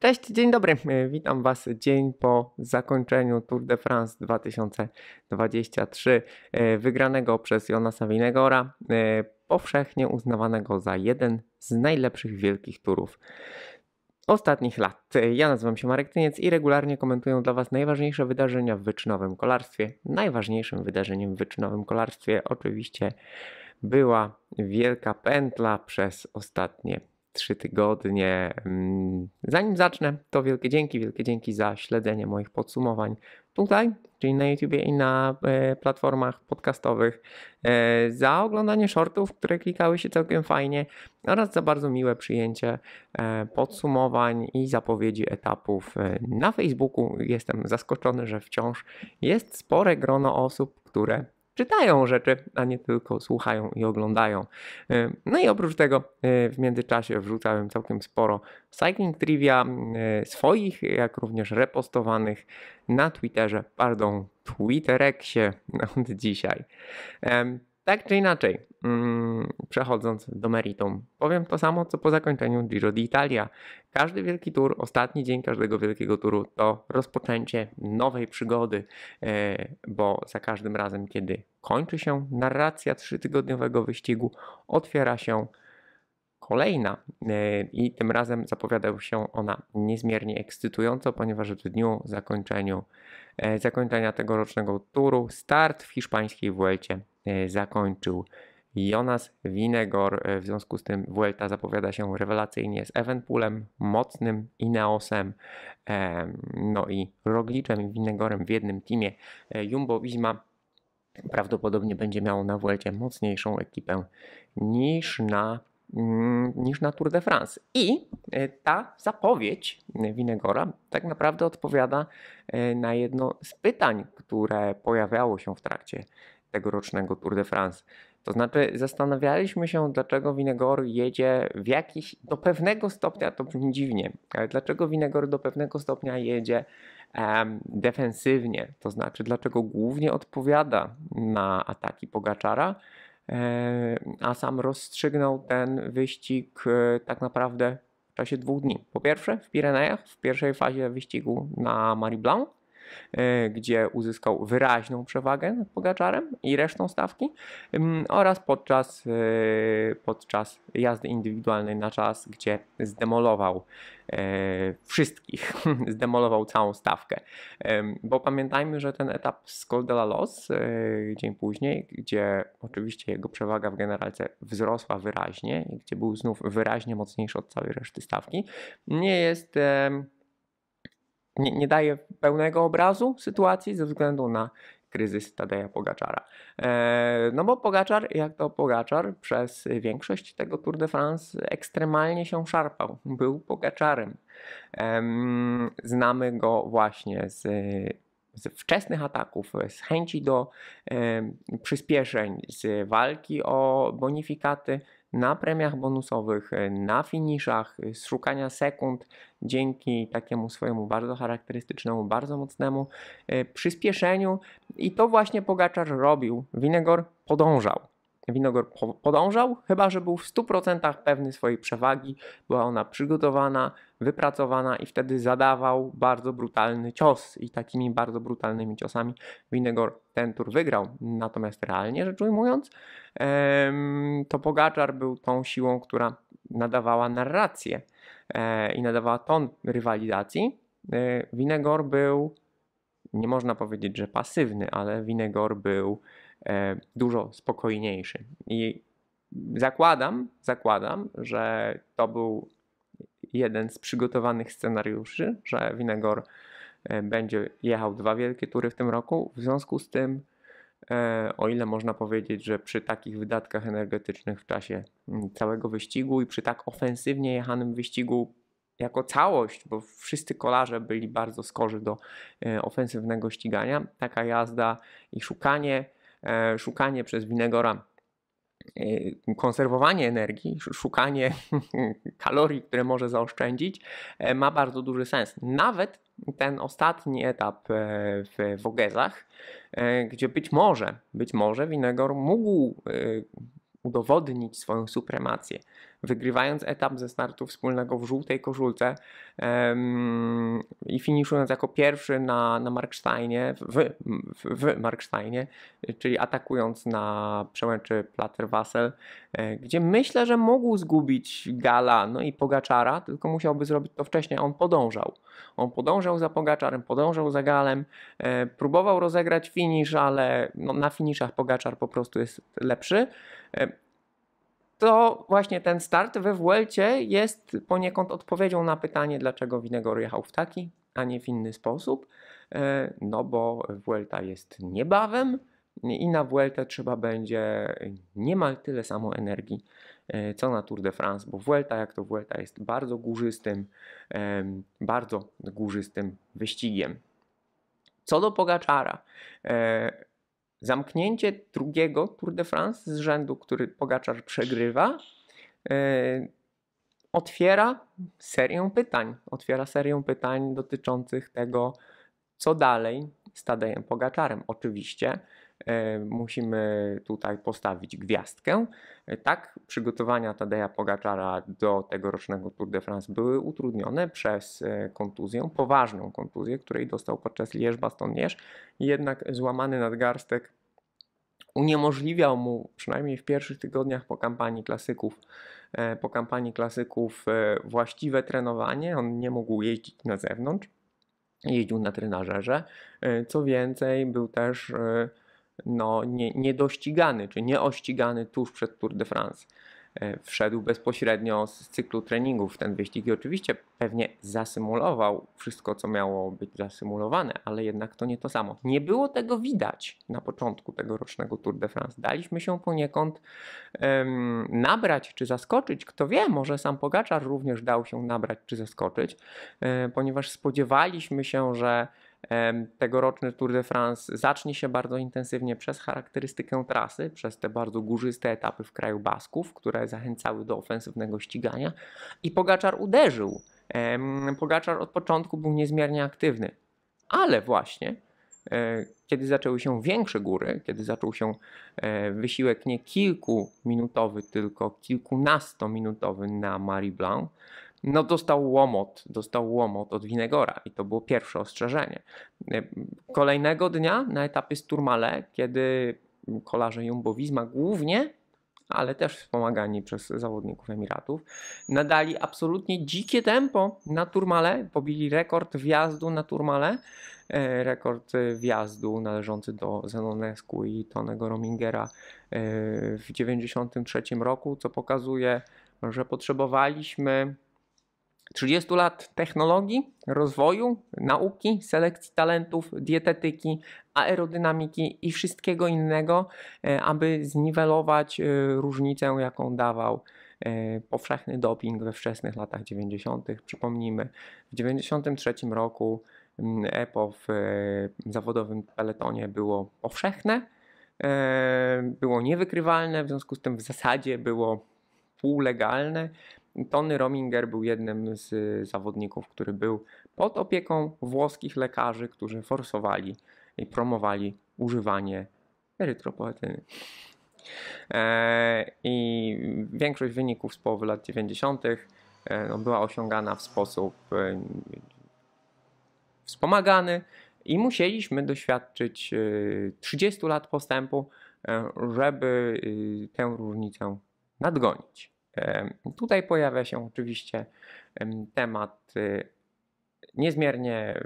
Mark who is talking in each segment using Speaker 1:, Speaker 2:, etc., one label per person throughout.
Speaker 1: Cześć, dzień dobry. E, witam Was dzień po zakończeniu Tour de France 2023 e, wygranego przez Jonasa Winegora, e, powszechnie uznawanego za jeden z najlepszych wielkich turów ostatnich lat. Ja nazywam się Marek Tyniec i regularnie komentuję dla Was najważniejsze wydarzenia w wyczynowym kolarstwie. Najważniejszym wydarzeniem w wyczynowym kolarstwie oczywiście była wielka pętla przez ostatnie trzy tygodnie. Mm, zanim zacznę, to wielkie dzięki, wielkie dzięki za śledzenie moich podsumowań tutaj, czyli na YouTubie i na e, platformach podcastowych, e, za oglądanie shortów, które klikały się całkiem fajnie oraz za bardzo miłe przyjęcie e, podsumowań i zapowiedzi etapów na Facebooku. Jestem zaskoczony, że wciąż jest spore grono osób, które czytają rzeczy, a nie tylko słuchają i oglądają. Y, no i oprócz tego y, w międzyczasie wrzucałem całkiem sporo cycling trivia y, swoich, jak również repostowanych na Twitterze, pardon, Twittereksie od dzisiaj. Tak czy inaczej, mm, przechodząc do meritum, powiem to samo co po zakończeniu Giro d'Italia. Każdy wielki tour, ostatni dzień każdego wielkiego touru to rozpoczęcie nowej przygody, e, bo za każdym razem, kiedy kończy się narracja trzytygodniowego wyścigu, otwiera się kolejna e, i tym razem zapowiada się ona niezmiernie ekscytująco, ponieważ w dniu zakończeniu, e, zakończenia tegorocznego turu start w hiszpańskiej Vuelcie e, zakończył Jonas Winegor. W związku z tym Vuelta zapowiada się rewelacyjnie z Evenpoolem, Mocnym, Ineosem, no i Rogliczem i Winegorem w jednym teamie Jumbo-Visma prawdopodobnie będzie miał na Vuelcie mocniejszą ekipę niż na Mm, niż na Tour de France. I e, ta zapowiedź Winegora tak naprawdę odpowiada e, na jedno z pytań, które pojawiało się w trakcie tegorocznego Tour de France. To znaczy, zastanawialiśmy się, dlaczego Winegor jedzie w jakiś, do pewnego stopnia, to brzmi dziwnie, ale dlaczego Winegor do pewnego stopnia jedzie defensywnie, to znaczy, dlaczego głównie odpowiada na ataki Pogaczara, E, a sam rozstrzygnął ten wyścig e, tak naprawdę w czasie dwóch dni. Po pierwsze w Pirenejach, w pierwszej fazie wyścigu na Marie Blanc, Y, gdzie uzyskał wyraźną przewagę nad Pogaczarem i resztą stawki oraz podczas, y, podczas jazdy indywidualnej na czas, gdzie zdemolował y, wszystkich, zdemolował całą stawkę. Bo pamiętajmy, że ten etap z Col Los dzień później, gdzie oczywiście jego przewaga w generalce wzrosła wyraźnie, gdzie był znów wyraźnie mocniejszy od całej reszty stawki, nie jest nie, nie daje pełnego obrazu sytuacji ze względu na kryzys Tadeja Pogaczara. E, no bo Pogaczar, jak to Pogaczar, przez większość tego Tour de France ekstremalnie się szarpał. Był Pogaczarem. Znamy go właśnie z z wczesnych ataków, z chęci do przyspieszeń, z walki o bonifikaty, na premiach bonusowych, e, na finiszach, e, z szukania sekund dzięki takiemu swojemu bardzo charakterystycznemu, bardzo mocnemu e, przyspieszeniu. I to właśnie Pogaczar robił. Winegor podążał. Winogor podążał, chyba że był w 100% pewny swojej przewagi, była ona przygotowana, wypracowana i wtedy zadawał bardzo brutalny cios i takimi bardzo brutalnymi ciosami Winegor ten tur wygrał. Natomiast realnie rzecz ujmując, to Pogaczar był tą siłą, która nadawała narrację e, i nadawała ton rywalizacji. E, Winegor był, nie można powiedzieć, że pasywny, ale Winegor był E, dużo spokojniejszy. I zakładam, zakładam, że to był jeden z przygotowanych scenariuszy, że Winegor e, będzie jechał dwa wielkie tury w tym roku. W związku z tym, e, o ile można powiedzieć, że przy takich wydatkach energetycznych w czasie całego wyścigu i przy tak ofensywnie jechanym wyścigu jako całość, bo wszyscy kolarze byli bardzo skorzy do ofensywnego ścigania, taka jazda i szukanie E, szukanie przez winegora e, konserwowanie energii, szukanie kalorii, które może zaoszczędzić, e, ma bardzo duży sens. Nawet ten ostatni etap w Wogezach, gdzie być może, być może winegor mógł udowodnić swoją supremację wygrywając etap ze startu wspólnego w żółtej koszulce um, i finiszując jako pierwszy na, na Marksteinie, w, w, w Marksteinie, czyli atakując na przełęczy Platterwassel, e, gdzie myślę, że mógł zgubić Gala no i Pogaczara, tylko musiałby zrobić to wcześniej, a on podążał. On podążał za Pogaczarem, podążał za Galem, e, próbował rozegrać finisz, ale no, na finiszach Pogaczar po prostu jest lepszy. E, to właśnie ten start we Wuelcie jest poniekąd odpowiedzią na pytanie, dlaczego Winegor jechał w taki, a nie w inny sposób. E, no bo Vuelta jest niebawem i na Vuelta trzeba będzie niemal tyle samo energii, e, co na Tour de France, bo Vuelta, jak to Vuelta, jest bardzo górzystym, e, bardzo górzystym wyścigiem. Co do Pogaczara, Zamknięcie drugiego Tour de France z rzędu, który Pogaczar przegrywa, e, otwiera serię pytań. Otwiera serię pytań dotyczących tego, co dalej z Tadejem Pogaczarem. Oczywiście E, musimy tutaj postawić gwiazdkę. E, tak, przygotowania Tadeja Pogaczara do tegorocznego Tour de France były utrudnione przez e, kontuzję, poważną kontuzję, której dostał podczas lierz baston Jednak złamany nadgarstek uniemożliwiał mu przynajmniej w pierwszych tygodniach po kampanii klasyków, po kampanii klasyków właściwe trenowanie. On nie mógł jeździć na zewnątrz, jeździł na trenażerze. Co więcej, był też no, niedościgany czy nieościgany tuż przed Tour de France. E, wszedł bezpośrednio z cyklu treningów w ten wyścig i oczywiście pewnie zasymulował wszystko, co miało być zasymulowane, ale jednak to nie to samo. Nie było tego widać na początku tegorocznego Tour de France. Daliśmy się poniekąd um, nabrać czy zaskoczyć. Kto wie, może sam Pogaczar również dał się nabrać czy zaskoczyć, um, ponieważ spodziewaliśmy się, że Tegoroczny Tour de France zacznie się bardzo intensywnie przez charakterystykę trasy, przez te bardzo górzyste etapy w kraju Basków, które zachęcały do ofensywnego ścigania i Pogaczar uderzył. Pogaczar od początku był niezmiernie aktywny, ale właśnie e, kiedy zaczęły się większe góry, kiedy zaczął się e, wysiłek nie kilkuminutowy, tylko kilkunastominutowy na Marie Blanc, no dostał łomot, dostał łomot od Winegora i to było pierwsze ostrzeżenie. E, kolejnego dnia na etapie z turmale, kiedy kolarze Jumbo-Visma głównie, ale też wspomagani przez zawodników Emiratów, nadali absolutnie dzikie tempo na Turmale, pobili rekord wjazdu na Turmale, e, rekord wjazdu należący do Zenonesku i Tonego Romingera e, w 1993 roku, co pokazuje, że potrzebowaliśmy 30 lat technologii, rozwoju, nauki, selekcji talentów, dietetyki, aerodynamiki i wszystkiego innego, e, aby zniwelować e, różnicę, jaką dawał e, powszechny doping we wczesnych latach 90. Przypomnijmy, w 93 roku EPO w zawodowym peletonie było powszechne, było niewykrywalne, w związku z tym w zasadzie było półlegalne. Tony Rominger był jednym z y, zawodników, który był pod opieką włoskich lekarzy, którzy forsowali i promowali używanie erytropoetyny. E, I większość wyników z połowy lat 90. E, no, była osiągana w sposób e, wspomagany i musieliśmy doświadczyć 30 lat postępu, żeby y, tę różnicę nadgonić. Tutaj pojawia się oczywiście temat y, niezmiernie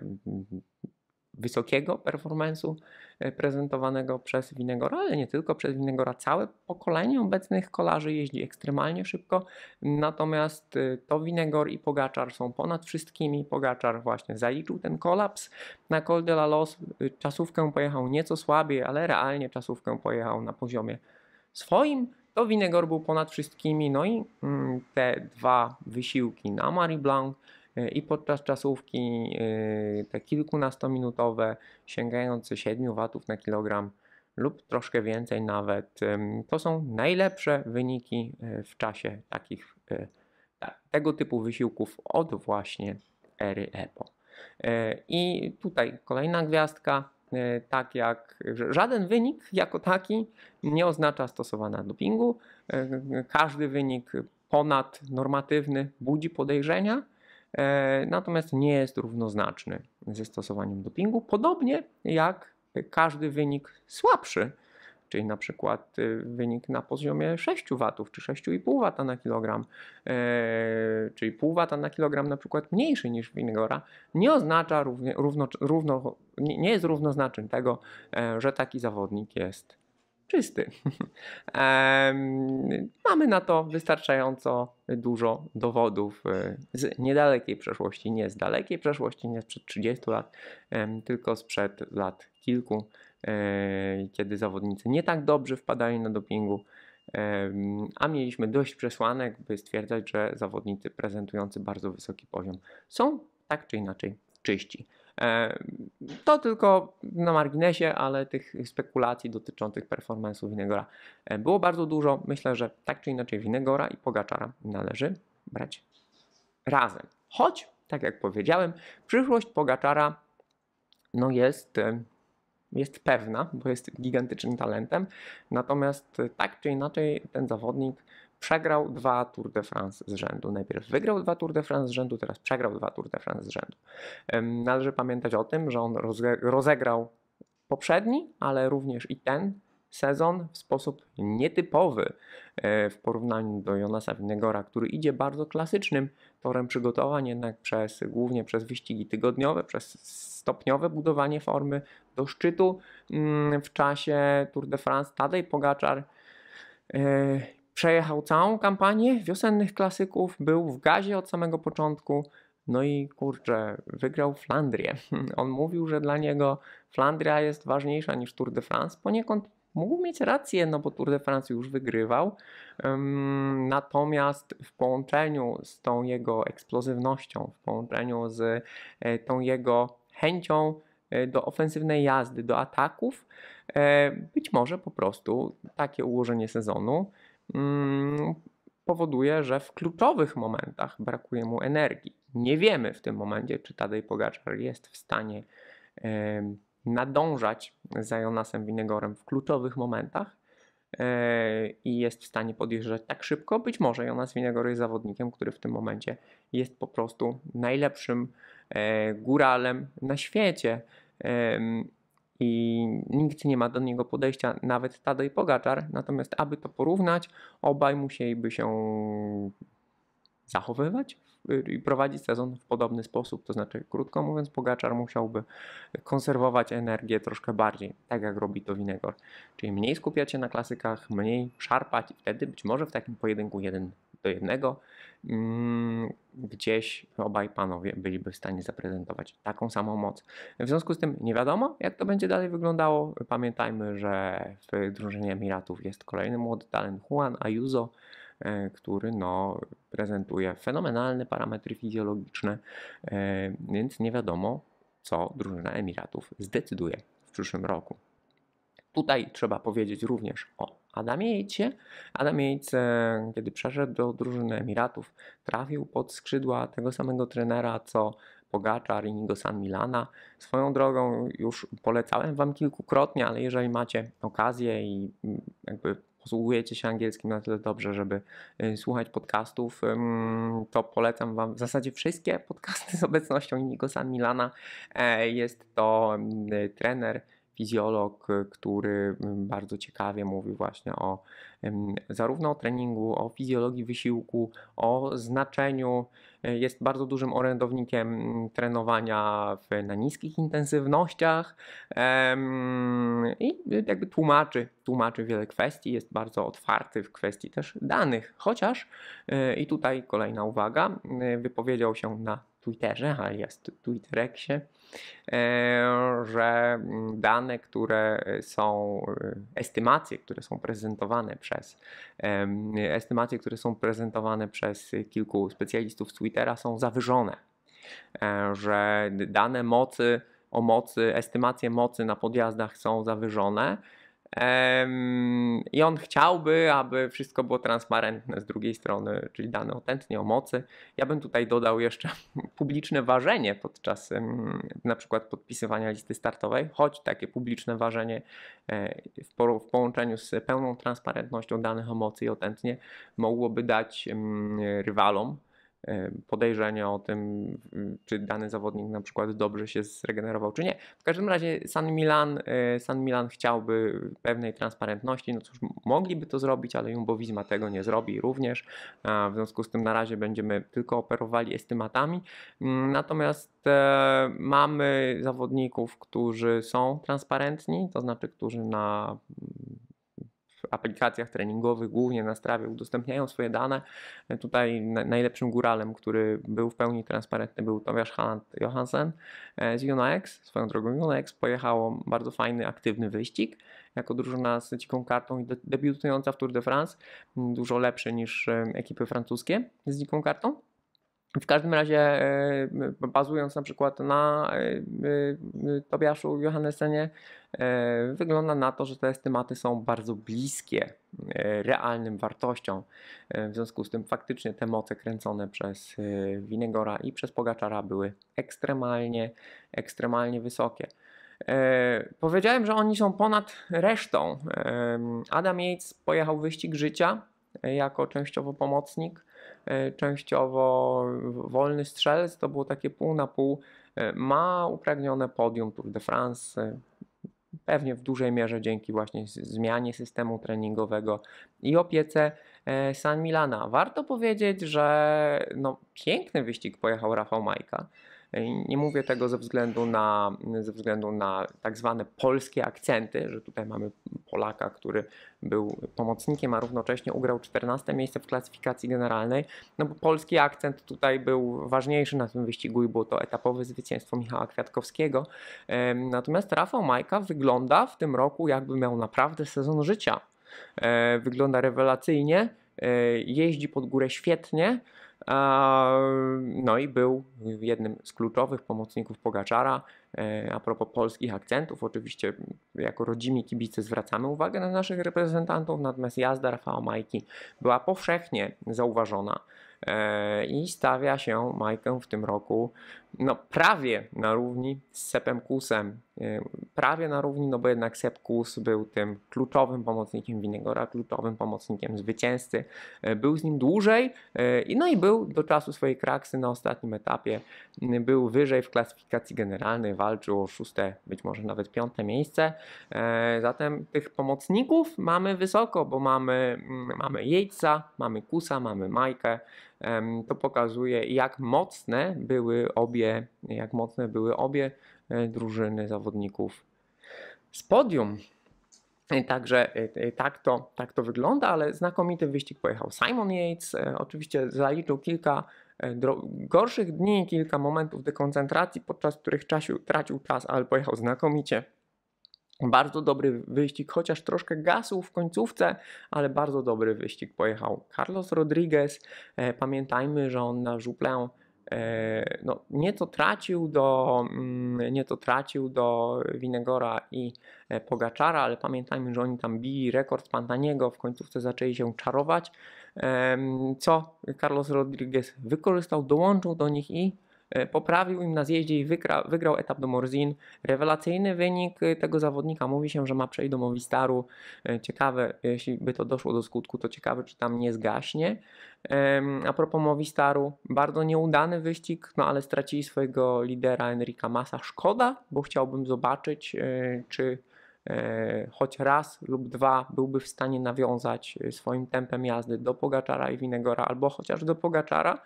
Speaker 1: wysokiego performance'u e, prezentowanego przez Winegora, ale nie tylko przez Winegora. Całe pokolenie obecnych kolarzy jeździ ekstremalnie szybko, natomiast y, to Winegor i Pogaczar są ponad wszystkimi. Pogaczar właśnie zaliczył ten kolaps na Col de la Los. Y, czasówkę pojechał nieco słabiej, ale realnie czasówkę pojechał na poziomie swoim to Winegor był ponad wszystkimi, no i mm, te dwa wysiłki na Marie Blanc y, i podczas czasówki y, te kilkunastominutowe sięgające 7 watów na kilogram lub troszkę więcej nawet. To są najlepsze wyniki y, w czasie takich, tego typu wysiłków od właśnie ery EPO. I tutaj kolejna gwiazdka, E, tak jak żaden wynik jako taki nie oznacza stosowania dopingu. E, każdy wynik ponad normatywny budzi podejrzenia, e, natomiast nie jest równoznaczny ze stosowaniem dopingu, podobnie jak każdy wynik słabszy czyli na przykład y, wynik na poziomie 6 W czy 6,5 W na kilogram, e, czyli pół W na kilogram na przykład mniejszy niż winogora, nie oznacza równie, równo, równo, nie jest równoznacznym tego, e, że taki zawodnik jest czysty. Mamy na to wystarczająco dużo dowodów e, z niedalekiej przeszłości, nie z dalekiej przeszłości, nie sprzed 30 lat, tylko sprzed lat kilku. E, kiedy zawodnicy nie tak dobrze wpadali na dopingu, a mieliśmy dość przesłanek, by stwierdzać, że zawodnicy prezentujący bardzo wysoki poziom są tak czy inaczej czyści. E, to tylko na marginesie, ale tych spekulacji dotyczących performance'u Winegora e, było bardzo dużo. Myślę, że tak czy inaczej Winegora i Pogaczara należy brać razem. Choć, tak jak powiedziałem, przyszłość Pogaczara no jest jest pewna, bo jest gigantycznym talentem. Natomiast y, tak czy inaczej ten zawodnik przegrał dwa Tour de France z rzędu. Najpierw wygrał dwa Tour de France z rzędu, teraz przegrał dwa Tour de France z rzędu. Należy pamiętać o tym, że on rozegrał poprzedni, ale również i ten sezon w sposób nietypowy e, w porównaniu do Jonasa Winnegora, który idzie bardzo klasycznym torem przygotowań, jednak przez, głównie przez wyścigi tygodniowe, przez stopniowe budowanie formy do szczytu mm, w czasie Tour de France. Tadej Pogaczar e, przejechał całą kampanię wiosennych klasyków, był w gazie od samego początku. No i kurczę, wygrał Flandrię. On mówił, że dla niego Flandria jest ważniejsza niż Tour de France. Poniekąd mógł mieć rację, no bo Tour de France już wygrywał. Natomiast w połączeniu z tą jego eksplozywnością, w połączeniu z e, tą jego chęcią e, do ofensywnej jazdy, do ataków, e, być może po prostu takie ułożenie sezonu mm, powoduje, że w kluczowych momentach brakuje mu energii. Nie wiemy w tym momencie, czy Tadej Pogaczar jest w stanie nadążać za Jonasem Winegorem w kluczowych momentach e, i jest w stanie podjeżdżać tak szybko. Być może Jonas Winegor jest zawodnikiem, który w tym momencie jest po prostu najlepszym e, góralem na świecie e, i nikt nie ma do niego podejścia, nawet Tadej Pogaczar. Natomiast aby to porównać, obaj musieliby się zachowywać i prowadzić sezon w podobny sposób. To znaczy, krótko mówiąc, Pogaczar musiałby konserwować energię troszkę bardziej, tak jak robi to Winegor. Czyli mniej skupiać się na klasykach, mniej szarpać i wtedy być może w takim pojedynku jeden do jednego mm, gdzieś obaj panowie byliby w stanie zaprezentować taką samą moc. W związku z tym nie wiadomo, jak to będzie dalej wyglądało. Pamiętajmy, że w drużynie Emiratów jest kolejny młody talent Juan Ayuso, E, który no, prezentuje fenomenalne parametry fizjologiczne, e, więc nie wiadomo, co drużyna Emiratów zdecyduje w przyszłym roku. Tutaj trzeba powiedzieć również o Adamie Jejcie. E, kiedy przeszedł do drużyny Emiratów, trafił pod skrzydła tego samego trenera, co Pogaczar i San Milana. Swoją drogą już polecałem Wam kilkukrotnie, ale jeżeli macie okazję i mm, jakby posługujecie się angielskim na tyle dobrze, żeby y, słuchać podcastów, to polecam Wam w zasadzie wszystkie podcasty z obecnością San Milana. E, jest to trener, fizjolog, który bardzo ciekawie mówi właśnie o zarówno o treningu, o fizjologii wysiłku, o znaczeniu jest bardzo dużym orędownikiem mm, trenowania w, na niskich intensywnościach i jakby tłumaczy, tłumaczy wiele kwestii, jest bardzo otwarty w kwestii też danych, chociaż y, i tutaj kolejna uwaga, y, wypowiedział się na Twitterze, alias Twittereksie, e, że dane, które są, e, estymacje, które są prezentowane przez, e, estymacje, które są prezentowane przez kilku specjalistów z Twittera są zawyżone, że dane mocy, o mocy, estymacje mocy na podjazdach są zawyżone, i on chciałby, aby wszystko było transparentne z drugiej strony, czyli dane o tętnie, o mocy. Ja bym tutaj dodał jeszcze publiczne ważenie podczas na przykład podpisywania listy startowej, choć takie publiczne ważenie e, w połączeniu z pełną transparentnością danych o mocy i o tętnie mogłoby dać rywalom podejrzenia o tym, czy dany zawodnik na przykład dobrze się zregenerował, czy nie. W każdym razie San Milan, e, San Milan chciałby pewnej transparentności. No cóż, mogliby to zrobić, ale Jumbo Visma tego nie zrobi również. W związku z tym na razie będziemy tylko operowali estymatami. Mm, natomiast e, mamy zawodników, którzy są transparentni, to znaczy, którzy na aplikacjach treningowych, głównie na strawie, udostępniają swoje dane. E, tutaj najlepszym góralem, który był w pełni transparentny, był Tomasz Hand Johansen e, z UNAX. Swoją drogą UNAX pojechało bardzo fajny, aktywny wyścig jako drużyna z dziką kartą i debiutująca w Tour de France, dużo lepszy niż e, ekipy francuskie z dziką kartą. W każdym razie, e, bazując na przykład na e, e, Tobiaszu Johannesenie, wygląda na to, że te estymaty są bardzo bliskie realnym wartościom. W związku z tym faktycznie te moce kręcone przez Winegora i przez Pogaczara były ekstremalnie, ekstremalnie wysokie. powiedziałem, że oni są ponad resztą. Adam Yates pojechał wyścig życia jako częściowo pomocnik. E, częściowo wolny strzelec, to było takie pół na pół. E, ma upragnione podium Tour de France, e, pewnie w dużej mierze dzięki właśnie zmianie systemu treningowego i opiece San Milana. Warto powiedzieć, że no, piękny wyścig pojechał Rafał Majka. Nie mówię tego ze względu na, ze względu na tak zwane polskie akcenty, że tutaj mamy Polaka, który był pomocnikiem, a równocześnie ugrał 14 miejsce w klasyfikacji generalnej, no bo polski akcent tutaj był ważniejszy na tym wyścigu i było to etapowe zwycięstwo Michała Kwiatkowskiego. Natomiast Rafał Majka wygląda w tym roku jakby miał naprawdę sezon życia. E, wygląda rewelacyjnie, e, jeździ pod górę świetnie. No i był jednym z kluczowych pomocników Pogaczara. E, a propos polskich akcentów, oczywiście jako rodzimi kibice zwracamy uwagę na naszych reprezentantów, natomiast jazda Rafała Majki była powszechnie zauważona e, i stawia się Majkę w tym roku no, prawie na równi z Sepem Kusem. Y, prawie na równi, no bo jednak Sep Kus był tym kluczowym pomocnikiem Winegora, kluczowym pomocnikiem zwycięzcy. Y, był z nim dłużej, y, no i był do czasu swojej kraksy na ostatnim etapie. Był wyżej w klasyfikacji generalnej, walczył o szóste, być może nawet piąte miejsce. Zatem tych pomocników mamy wysoko, bo mamy, mm, mamy Jejca, mamy Kusa, mamy Majkę, to pokazuje jak mocne były obie, jak mocne były obie e, drużyny zawodników z podium. E, także e, tak to, tak to wygląda, ale znakomity wyścig pojechał Simon Yates. Oczywiście zaliczył kilka gorszych dni, kilka momentów dekoncentracji, podczas których czasił, tracił czas, ale pojechał znakomicie. Bardzo dobry wyścig, chociaż troszkę gasł w końcówce, ale bardzo dobry wyścig pojechał Carlos Rodriguez. E, pamiętajmy, że on na żuplę e, no, nieco tracił do, mm, nieco tracił do Winegora i e, Pogaczara, ale pamiętajmy, że oni tam bili rekord Pantaniego, w końcówce zaczęli się czarować, co Carlos Rodriguez wykorzystał, dołączył do nich i E, poprawił im na zjeździe i wygra, wygrał etap do Morzin. Rewelacyjny wynik e, tego zawodnika. Mówi się, że ma przejść do Movistaru. E, ciekawe, jeśli by to doszło do skutku, to ciekawe, czy tam nie zgaśnie. A propos Movistaru, bardzo nieudany wyścig, no ale stracili swojego lidera Enrika Massa. Szkoda, bo chciałbym zobaczyć, czy E, choć raz lub dwa byłby w stanie nawiązać e, swoim tempem jazdy do Pogaczara i Winegora, albo chociaż do Pogaczara,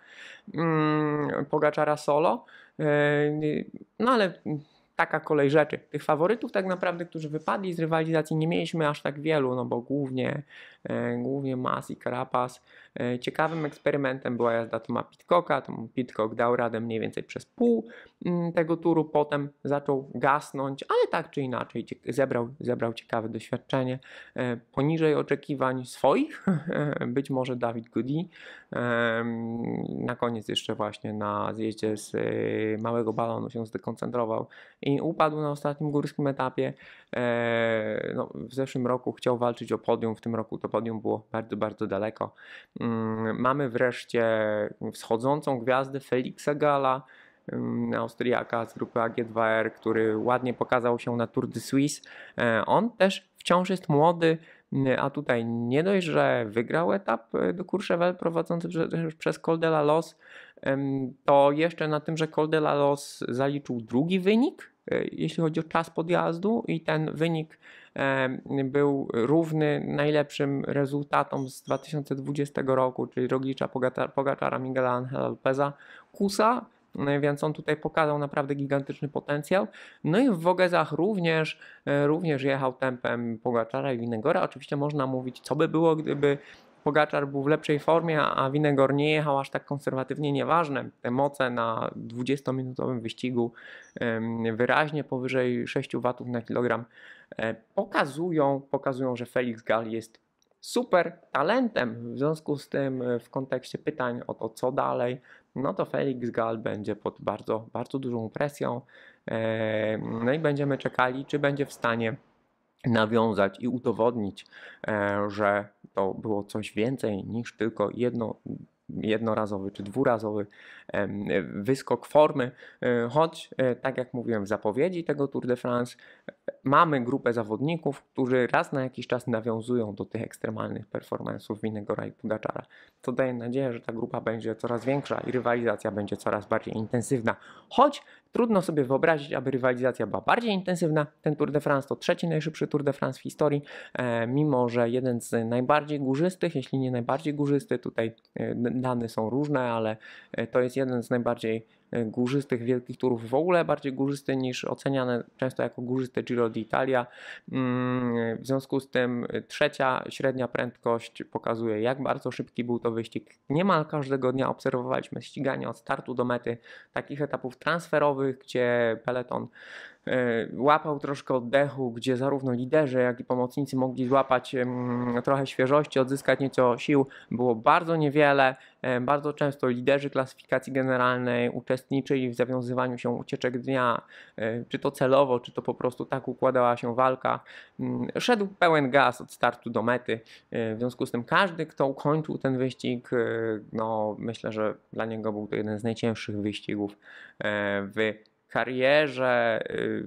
Speaker 1: mm, Pogaczara solo. E, no ale taka kolej rzeczy. Tych faworytów tak naprawdę, którzy wypadli z rywalizacji nie mieliśmy aż tak wielu, no bo głównie E, głównie Mas i Carapaz. E, ciekawym eksperymentem była jazda Toma Pitcocka. Tom Pitcock dał radę mniej więcej przez pół mm, tego turu, potem zaczął gasnąć, ale tak czy inaczej zebrał, zebrał ciekawe doświadczenie. E, poniżej oczekiwań swoich, być może Dawid Goody. Na koniec jeszcze właśnie na zjeździe z małego balonu się zdekoncentrował i upadł na ostatnim górskim etapie. No, w zeszłym roku chciał walczyć o podium, w tym roku to podium było bardzo, bardzo daleko. Mm, mamy wreszcie wschodzącą gwiazdę Felixa Gala, mm, Austriaka z grupy AG2R, który ładnie pokazał się na Tour de Suisse. E, on też wciąż jest młody, mm, a tutaj nie dość, że wygrał etap e, do Courchevel prowadzący przez Coldela Los, to jeszcze na tym, że Coldela Los zaliczył drugi wynik E, jeśli chodzi o czas podjazdu i ten wynik e, był równy najlepszym rezultatom z 2020 roku, czyli Roglicza, Pogaczara, Miguel Angel Alpeza, Kusa, e, więc on tutaj pokazał naprawdę gigantyczny potencjał. No i w Wogezach również, również jechał tempem Pogaczara i Winegora. Oczywiście można mówić, co by było, gdyby Pogaczar był w lepszej formie, a Winegor nie jechał aż tak konserwatywnie, nieważne. Te moce na 20-minutowym wyścigu wyraźnie powyżej 6 W na kilogram e, pokazują, pokazują, że Felix Gall jest super talentem. W związku z tym e, w kontekście pytań o to, co dalej, no to Felix Gall będzie pod bardzo, bardzo dużą presją. E, no i będziemy czekali, czy będzie w stanie nawiązać i udowodnić, e, że to było coś więcej niż tylko jedno jednorazowy czy dwurazowy wyskok formy, e, choć e, tak jak mówiłem w zapowiedzi tego Tour de France, mamy grupę zawodników, którzy raz na jakiś czas nawiązują do tych ekstremalnych performance'ów Winegora i Pugaczara, co daje nadzieję, że ta grupa będzie coraz większa i rywalizacja będzie coraz bardziej intensywna, choć Trudno sobie wyobrazić, aby rywalizacja była bardziej intensywna. Ten Tour de France to trzeci najszybszy Tour de France w historii, e, mimo że jeden z najbardziej górzystych, jeśli nie najbardziej górzysty, tutaj e, dane są różne, ale e, to jest jeden z najbardziej E, górzystych, wielkich turów w ogóle, bardziej górzysty niż oceniane często jako górzyste Giro d'Italia. Mm, w związku z tym e, trzecia średnia prędkość pokazuje, jak bardzo szybki był to wyścig. Niemal każdego dnia obserwowaliśmy ściganie od startu do mety takich etapów transferowych, gdzie peleton E, łapał troszkę oddechu, gdzie zarówno liderzy, jak i pomocnicy mogli złapać trochę świeżości, odzyskać nieco sił. Było bardzo niewiele. E, bardzo często liderzy klasyfikacji generalnej uczestniczyli w zawiązywaniu się ucieczek dnia, e, czy to celowo, czy to po prostu tak układała się walka. Mm, szedł pełen gaz od startu do mety. W związku z tym każdy, kto ukończył ten wyścig, no myślę, że dla niego był to jeden z najcięższych wyścigów w karierze y,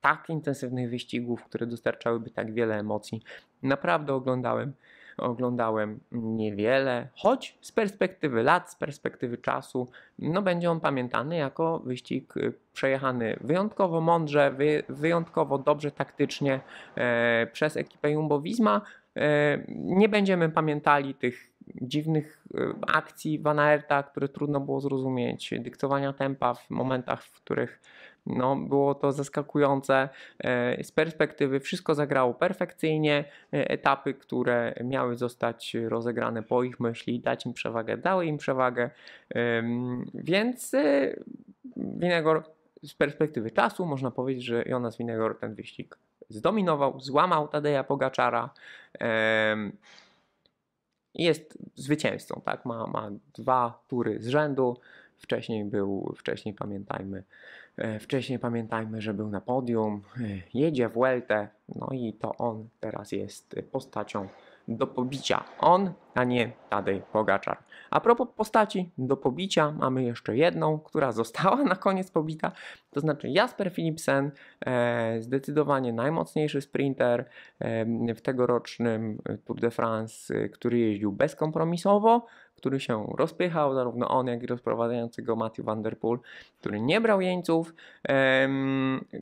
Speaker 1: tak intensywnych wyścigów, które dostarczałyby tak wiele emocji. Naprawdę oglądałem, oglądałem niewiele, choć z perspektywy lat, z perspektywy czasu, no będzie on pamiętany jako wyścig y, przejechany wyjątkowo mądrze, wy, wyjątkowo dobrze taktycznie e, przez ekipę Jumbo Visma. E, nie będziemy pamiętali tych dziwnych e, akcji Van Aerta, które trudno było zrozumieć, dyktowania tempa w momentach, w których no, było to zaskakujące. E, z perspektywy wszystko zagrało perfekcyjnie. E, etapy, które miały zostać rozegrane po ich myśli, dać im przewagę, dały im przewagę. Więc Winegor z perspektywy czasu można powiedzieć, że Jonas Winegor ten wyścig zdominował, złamał Tadeja Pogaczara jest zwycięzcą, tak? Ma, ma dwa tury z rzędu. Wcześniej był, wcześniej pamiętajmy, e, wcześniej pamiętajmy, że był na podium, e, jedzie w Weltę, no i to on teraz jest postacią do pobicia on, a nie Tadej Pogaczar. A propos postaci do pobicia, mamy jeszcze jedną, która została na koniec pobita, to znaczy Jasper Philipsen, e, zdecydowanie najmocniejszy sprinter e, w tegorocznym Tour de France, e, który jeździł bezkompromisowo, który się rozpychał, zarówno on, jak i rozprowadzający go Matthew Van Der Poel, który nie brał jeńców,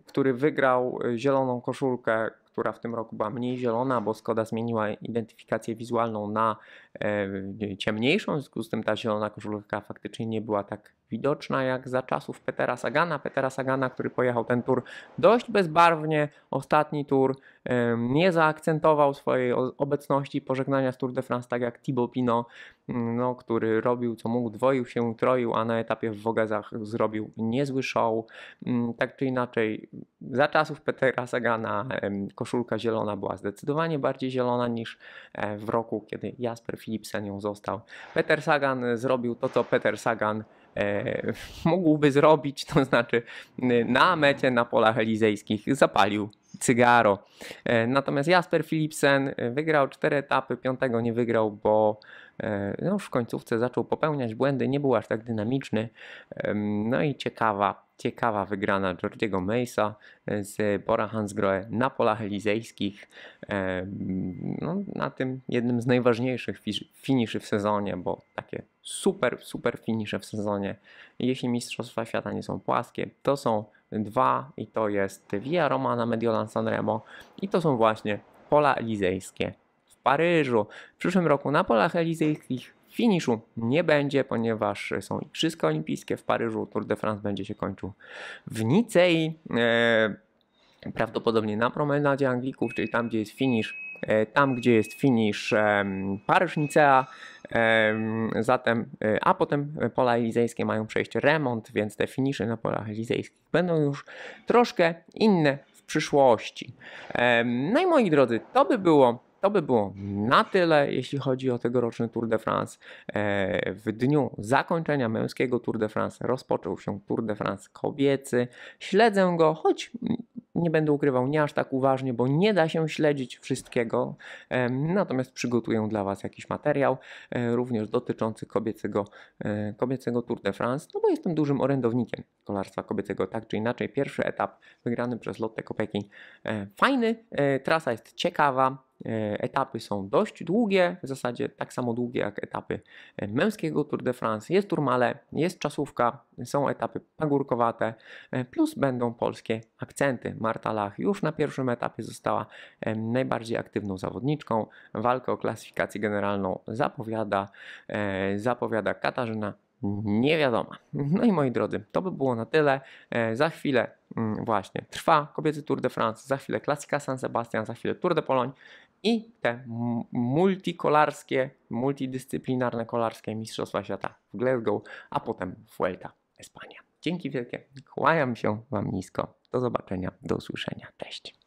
Speaker 1: który wygrał e, zieloną koszulkę, która w tym roku była mniej zielona, bo Skoda zmieniła identyfikację wizualną na e, ciemniejszą, w związku z tym ta zielona koszulka faktycznie nie była tak widoczna jak za czasów Petera Sagana. Petera Sagana, który pojechał ten tour dość bezbarwnie, ostatni tour nie zaakcentował swojej obecności pożegnania z Tour de France, tak jak Thibaut Pinot, mm, no, który robił co mógł, dwoił się, troił, a na etapie w Wogazach zrobił niezły show. Mm, tak czy inaczej, za czasów Petera Sagana koszulka zielona była zdecydowanie bardziej zielona niż e, w roku, kiedy Jasper Philipsen ją został. Peter Sagan zrobił to, co Peter Sagan E, mógłby zrobić, to znaczy e, na mecie na polach elizejskich zapalił cygaro. E, natomiast Jasper Philipsen wygrał cztery etapy, piątego nie wygrał, bo no już w końcówce zaczął popełniać błędy, nie był aż tak dynamiczny. No i ciekawa, ciekawa wygrana Georgiego Mace'a z Bora Hansgrohe na polach elizejskich. No, na tym jednym z najważniejszych finiszy w sezonie, bo takie super, super finisze w sezonie. Jeśli Mistrzostwa Świata nie są płaskie, to są dwa i to jest Via Roma na Mediolan Sanremo i to są właśnie pola elizejskie w Paryżu. W przyszłym roku na polach elizejskich finiszu nie będzie, ponieważ są Igrzyska Olimpijskie w Paryżu, Tour de France będzie się kończył w Nicei. E, prawdopodobnie na promenadzie Anglików, czyli tam, gdzie jest finisz E, tam gdzie jest finisz e, Paryż-Nicea, e, zatem, a potem pola elizejskie mają przejść remont, więc te finisze na polach elizejskich będą już troszkę inne w przyszłości. No i moi drodzy, to by było to by było na tyle, jeśli chodzi o tegoroczny Tour de France. W dniu zakończenia męskiego Tour de France rozpoczął się Tour de France kobiecy. Śledzę go, choć nie będę ukrywał, nie aż tak uważnie, bo nie da się śledzić wszystkiego. Natomiast przygotuję dla Was jakiś materiał, e, również dotyczący kobiecego, e, kobiecego Tour de France, no bo jestem dużym orędownikiem kolarstwa kobiecego, tak czy inaczej. Pierwszy etap wygrany przez Lotte Kopeki. E, fajny, trasa jest ciekawa, E, etapy są dość długie, w zasadzie tak samo długie jak etapy e, męskiego Tour de France. Jest turmale, jest czasówka, są etapy pagórkowate, e, plus będą polskie akcenty. Marta Lach już na pierwszym etapie została najbardziej aktywną zawodniczką. Walkę o klasyfikację generalną zapowiada, zapowiada Katarzyna nie wiadomo. No i moi drodzy, to by było na tyle. E, za chwilę mm, właśnie trwa kobiecy Tour de France, za chwilę klasyka San Sebastian, za chwilę Tour de Pologne i te multikolarskie, multidyscyplinarne kolarskie Mistrzostwa Świata w Glasgow, a potem Vuelta Espania. Dzięki wielkie, kłaniam się Wam nisko. Do zobaczenia, do usłyszenia. Cześć.